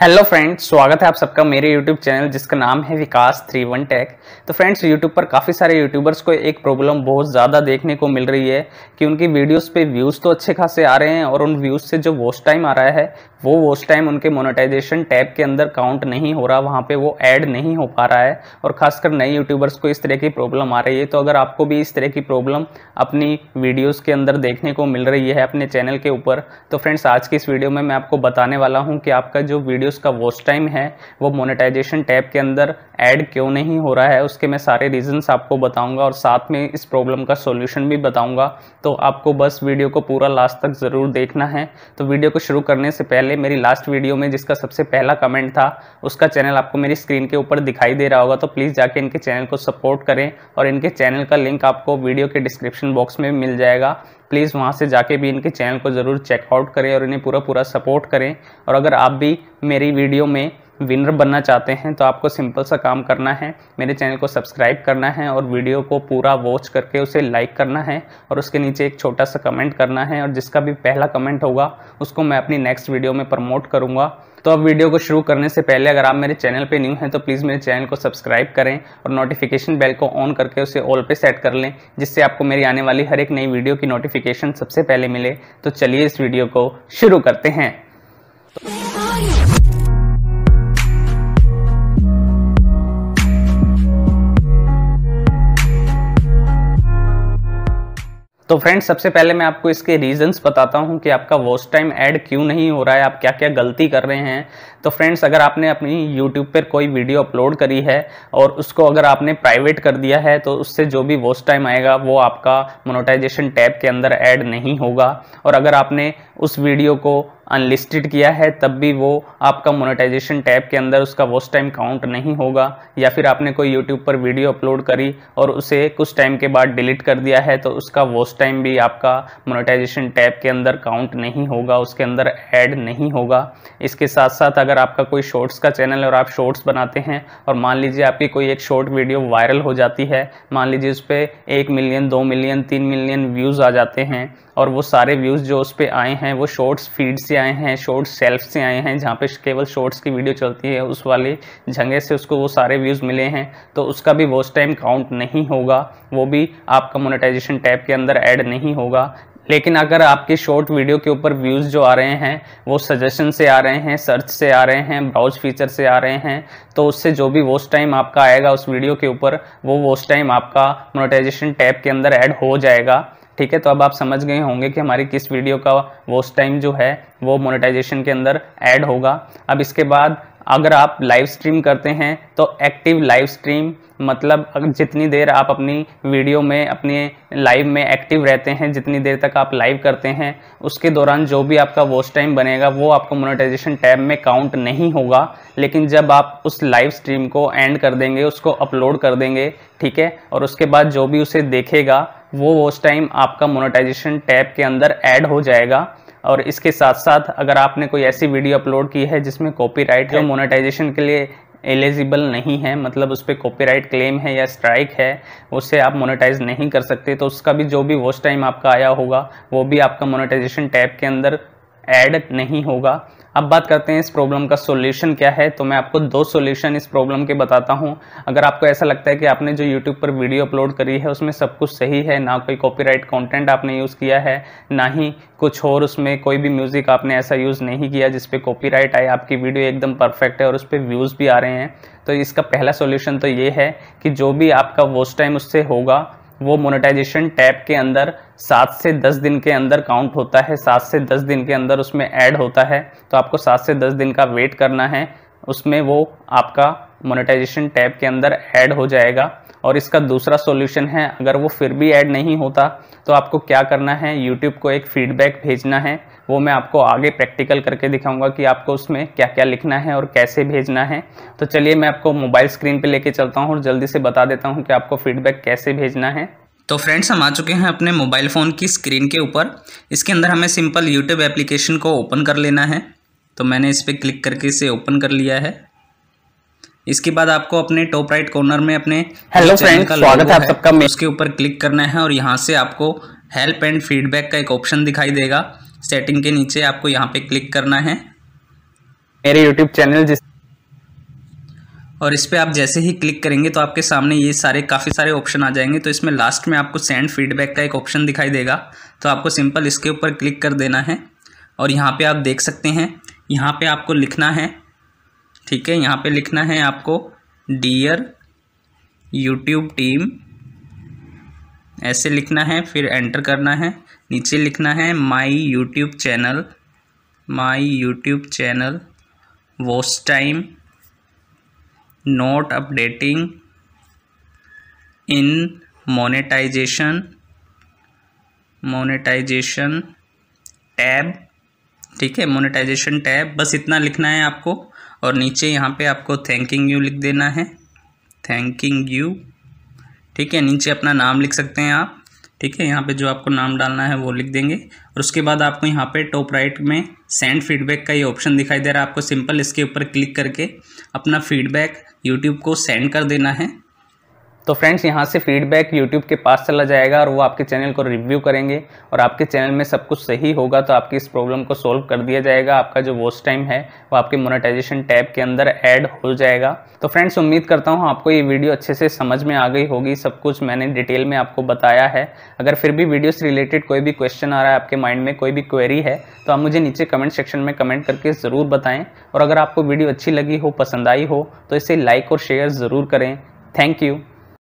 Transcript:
hello friends स्वागत है आप सबका मेरे यूट्यूब चैनल जिसका नाम है विकास थ्री वन टेक तो फ्रेंड्स यूट्यूब पर काफ़ी सारे यूट्यूबर्स को एक प्रॉब्लम बहुत ज़्यादा देखने को मिल रही है कि उनकी वीडियोस पे व्यूज़ तो अच्छे खासे आ रहे हैं और उन व्यूज़ से जो वॉस्ट टाइम आ रहा है वो वॉस्ट टाइम उनके मोनोटाइजेशन टैब के अंदर काउंट नहीं हो रहा वहाँ पर वो ऐड नहीं हो पा रहा है और ख़ासकर नए यूट्यूबर्स को इस तरह की प्रॉब्लम आ रही है तो अगर आपको भी इस तरह की प्रॉब्लम अपनी वीडियोज़ के अंदर देखने को मिल रही है अपने चैनल के ऊपर तो फ्रेंड्स आज की इस वीडियो में मैं आपको बताने वाला हूँ कि आपका जो वीडियो वीडियोस का वॉच टाइम है वो मोनेटाइजेशन टैब के अंदर ऐड क्यों नहीं हो रहा है उसके मैं सारे रीजंस आपको बताऊंगा और साथ में इस प्रॉब्लम का सॉल्यूशन भी बताऊंगा तो आपको बस वीडियो को पूरा लास्ट तक ज़रूर देखना है तो वीडियो को शुरू करने से पहले मेरी लास्ट वीडियो में जिसका सबसे पहला कमेंट था उसका चैनल आपको मेरी स्क्रीन के ऊपर दिखाई दे रहा होगा तो प्लीज़ जाके इनके चैनल को सपोर्ट करें और इनके चैनल का लिंक आपको वीडियो के डिस्क्रिप्शन बॉक्स में मिल जाएगा प्लीज़ वहाँ से जाके भी इनके चैनल को ज़रूर चेकआउट करें और इन्हें पूरा पूरा सपोर्ट करें और अगर आप भी मेरे मेरी वीडियो में विनर बनना चाहते हैं तो आपको सिंपल सा काम करना है मेरे चैनल को सब्सक्राइब करना है और वीडियो को पूरा वॉच करके उसे लाइक करना है और उसके नीचे एक छोटा सा कमेंट करना है और जिसका भी पहला कमेंट होगा उसको मैं अपनी नेक्स्ट वीडियो में प्रमोट करूंगा तो अब वीडियो को शुरू करने से पहले अगर आप मेरे चैनल पर न्यू हैं तो प्लीज़ मेरे चैनल को सब्सक्राइब करें और नोटिफिकेशन बेल को ऑन करके उसे ऑल पर सेट कर लें जिससे आपको मेरी आने वाली हर एक नई वीडियो की नोटिफिकेशन सबसे पहले मिले तो चलिए इस वीडियो को शुरू करते हैं तो फ्रेंड्स सबसे पहले मैं आपको इसके रीजंस बताता हूं कि आपका वॉच टाइम ऐड क्यों नहीं हो रहा है आप क्या क्या गलती कर रहे हैं तो फ्रेंड्स अगर आपने अपनी यूट्यूब पर कोई वीडियो अपलोड करी है और उसको अगर आपने प्राइवेट कर दिया है तो उससे जो भी वॉच टाइम आएगा वो आपका मोनोटाइजेशन टैब के अंदर ऐड नहीं होगा और अगर आपने उस वीडियो को अनलिस्टेड किया है तब भी वो आपका मोनेटाइजेशन टैब के अंदर उसका वॉच टाइम काउंट नहीं होगा या फिर आपने कोई यूट्यूब पर वीडियो अपलोड करी और उसे कुछ टाइम के बाद डिलीट कर दिया है तो उसका वॉच टाइम भी आपका मोनेटाइजेशन टैब के अंदर काउंट नहीं होगा उसके अंदर ऐड नहीं होगा इसके साथ साथ अगर आपका कोई शॉर्ट्स का चैनल और आप शॉर्ट्स बनाते हैं और मान लीजिए आपकी कोई एक शॉर्ट वीडियो वायरल हो जाती है मान लीजिए उस पर एक मिलियन दो मिलियन तीन मिलियन व्यूज़ आ जाते हैं और वो सारे व्यूज़ जो उस पर आए हैं वो शॉर्ट्स फीड से आए हैं शॉर्ट्स सेल्फ से आए हैं जहाँ पे केवल शॉर्ट्स की वीडियो चलती है उस वाले झंगे से उसको वो सारे व्यूज़ मिले हैं तो उसका भी वोस्ट टाइम काउंट नहीं होगा वो भी आपका मोनिटाइजेशन टैब के अंदर ऐड नहीं होगा लेकिन अगर आपके शॉर्ट वीडियो के ऊपर व्यूज़ जो आ रहे हैं वो सजेशन से आ रहे हैं सर्च से आ रहे हैं ब्राउज फीचर से आ रहे हैं तो उससे जो भी वोस्ट टाइम आपका आएगा उस वीडियो के ऊपर वो वोस्ट टाइम आपका मोनेटाइजेशन टैब के अंदर ऐड हो जाएगा ठीक है तो अब आप समझ गए होंगे कि हमारी किस वीडियो का वॉच टाइम जो है वो मोनेटाइजेशन के अंदर ऐड होगा अब इसके बाद अगर आप लाइव स्ट्रीम करते हैं तो एक्टिव लाइव स्ट्रीम मतलब जितनी देर आप अपनी वीडियो में अपने लाइव में एक्टिव रहते हैं जितनी देर तक आप लाइव करते हैं उसके दौरान जो भी आपका वॉच टाइम बनेगा वो आपको मोनेटाइजेशन टैब में काउंट नहीं होगा लेकिन जब आप उस लाइव स्ट्रीम को एंड कर देंगे उसको अपलोड कर देंगे ठीक है और उसके बाद जो भी उसे देखेगा वो उस टाइम आपका मोनेटाइजेशन टैब के अंदर ऐड हो जाएगा और इसके साथ साथ अगर आपने कोई ऐसी वीडियो अपलोड की है जिसमें कॉपीराइट जो मोनेटाइजेशन के लिए एलिजिबल नहीं है मतलब उस पर कॉपीराइट क्लेम है या स्ट्राइक है उससे आप मोनेटाइज नहीं कर सकते तो उसका भी जो भी वॉच टाइम आपका आया होगा वो भी आपका मोनेटाइजेशन टैब के अंदर ऐड नहीं होगा अब बात करते हैं इस प्रॉब्लम का सोल्यूशन क्या है तो मैं आपको दो सोल्यूशन इस प्रॉब्लम के बताता हूँ अगर आपको ऐसा लगता है कि आपने जो यूट्यूब पर वीडियो अपलोड करी है उसमें सब कुछ सही है ना कोई कॉपीराइट कंटेंट आपने यूज़ किया है ना ही कुछ और उसमें कोई भी म्यूज़िक आपने ऐसा यूज़ नहीं किया जिसपे राइट आए आपकी वीडियो एकदम परफेक्ट है और उस पर व्यूज़ भी आ रहे हैं तो इसका पहला सोल्यूशन तो ये है कि जो भी आपका वोस्ट टाइम उससे होगा वो मोनेटाइजेशन टैब के अंदर सात से दस दिन के अंदर काउंट होता है सात से दस दिन के अंदर उसमें ऐड होता है तो आपको सात से दस दिन का वेट करना है उसमें वो आपका मोनेटाइजेशन टैब के अंदर ऐड हो जाएगा और इसका दूसरा सॉल्यूशन है अगर वो फिर भी ऐड नहीं होता तो आपको क्या करना है यूट्यूब को एक फीडबैक भेजना है वो मैं आपको आगे प्रैक्टिकल करके दिखाऊंगा कि आपको उसमें क्या क्या लिखना है और कैसे भेजना है तो चलिए मैं आपको मोबाइल स्क्रीन पे लेके चलता हूँ और जल्दी से बता देता हूँ कि आपको फीडबैक कैसे भेजना है तो फ्रेंड्स हम आ चुके हैं अपने मोबाइल फ़ोन की स्क्रीन के ऊपर इसके अंदर हमें सिंपल यूट्यूब एप्लीकेशन को ओपन कर लेना है तो मैंने इस पर क्लिक करके इसे ओपन कर लिया है इसके बाद आपको अपने टॉप राइट कॉर्नर में अपने हेलो फ्रेंड्स स्वागत है आप सबका उसके ऊपर क्लिक करना है और यहाँ से आपको हेल्प एंड फीडबैक का एक ऑप्शन दिखाई देगा सेटिंग के नीचे आपको यहाँ पे क्लिक करना है मेरे यूट्यूब चैनल जिस और इस पर आप जैसे ही क्लिक करेंगे तो आपके सामने ये सारे काफ़ी सारे ऑप्शन आ जाएंगे तो इसमें लास्ट में आपको सेंड फीडबैक का एक ऑप्शन दिखाई देगा तो आपको सिंपल इसके ऊपर क्लिक कर देना है और यहाँ पे आप देख सकते हैं यहाँ पे आपको लिखना है ठीक है यहाँ पे लिखना है आपको डियर यूट्यूब टीम ऐसे लिखना है फिर एंटर करना है नीचे लिखना है my YouTube channel my YouTube channel watch time not updating in monetization monetization tab ठीक है मोनेटाइजेशन टैब बस इतना लिखना है आपको और नीचे यहाँ पे आपको थैंकिंग यू लिख देना है थैंकिंग यू ठीक है नीचे अपना नाम लिख सकते हैं आप ठीक है यहाँ पे जो आपको नाम डालना है वो लिख देंगे और उसके बाद आपको यहाँ पे टॉप राइट में सेंड फीडबैक का ये ऑप्शन दिखाई दे रहा है आपको सिंपल इसके ऊपर क्लिक करके अपना फीडबैक यूट्यूब को सेंड कर देना है तो फ्रेंड्स यहाँ से फीडबैक यूट्यूब के पास चला जाएगा और वो आपके चैनल को रिव्यू करेंगे और आपके चैनल में सब कुछ सही होगा तो आपकी इस प्रॉब्लम को सॉल्व कर दिया जाएगा आपका जो वॉच टाइम है वो आपके मोनेटाइजेशन टैब के अंदर ऐड हो जाएगा तो फ्रेंड्स उम्मीद करता हूँ आपको ये वीडियो अच्छे से समझ में आ गई होगी सब कुछ मैंने डिटेल में आपको बताया है अगर फिर भी वीडियो से रिलेटेड कोई भी क्वेश्चन आ रहा है आपके माइंड में कोई भी क्वेरी है तो आप मुझे नीचे कमेंट सेक्शन में कमेंट करके ज़रूर बताएँ और अगर आपको वीडियो अच्छी लगी हो पसंद आई हो तो इसे लाइक और शेयर ज़रूर करें थैंक यू